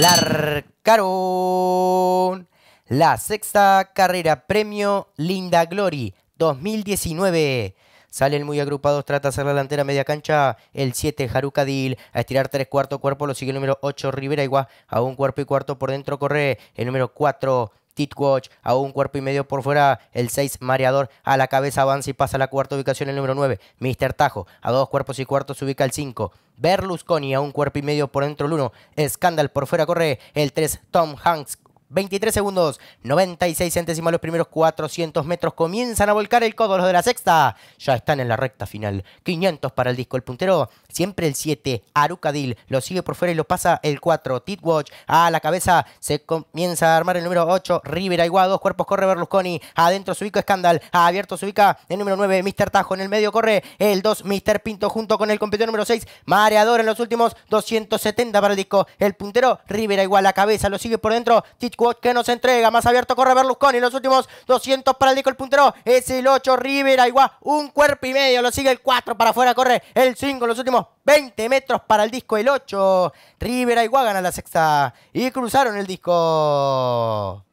Larcaron. La sexta carrera premio Linda Glory 2019. Salen muy agrupados, trata de hacer la delantera media cancha. El 7, Jarucadil. A estirar Tres cuartos cuerpo, lo sigue el número 8, Rivera Igual. A un cuerpo y cuarto por dentro corre el número 4, Titwatch a un cuerpo y medio por fuera, el 6 mareador a la cabeza avanza y pasa a la cuarta ubicación el número 9, Mr. Tajo a dos cuerpos y cuartos se ubica el 5, Berlusconi a un cuerpo y medio por dentro el 1, Scandal por fuera corre el 3, Tom Hanks 23 segundos, 96 centésimas los primeros 400 metros. Comienzan a volcar el codo los de la sexta. Ya están en la recta final. 500 para el disco. El puntero, siempre el 7. Arucadil lo sigue por fuera y lo pasa el 4. Titwatch a la cabeza. Se comienza a armar el número 8. Rivera igual. Dos cuerpos corre Berlusconi. Adentro se ubica Scandal. Abierto se ubica el número 9. Mr. Tajo. En el medio corre el 2. Mr. Pinto junto con el competidor número 6. Mareador en los últimos 270 para el disco. El puntero, Rivera igual la cabeza. Lo sigue por dentro que nos entrega. Más abierto corre Berlusconi. Los últimos 200 para el disco, el puntero. Es el 8 River, Igual un cuerpo y medio. Lo sigue el 4 para afuera. Corre el 5. Los últimos 20 metros para el disco. El 8. Rivera igual gana la sexta. Y cruzaron el disco.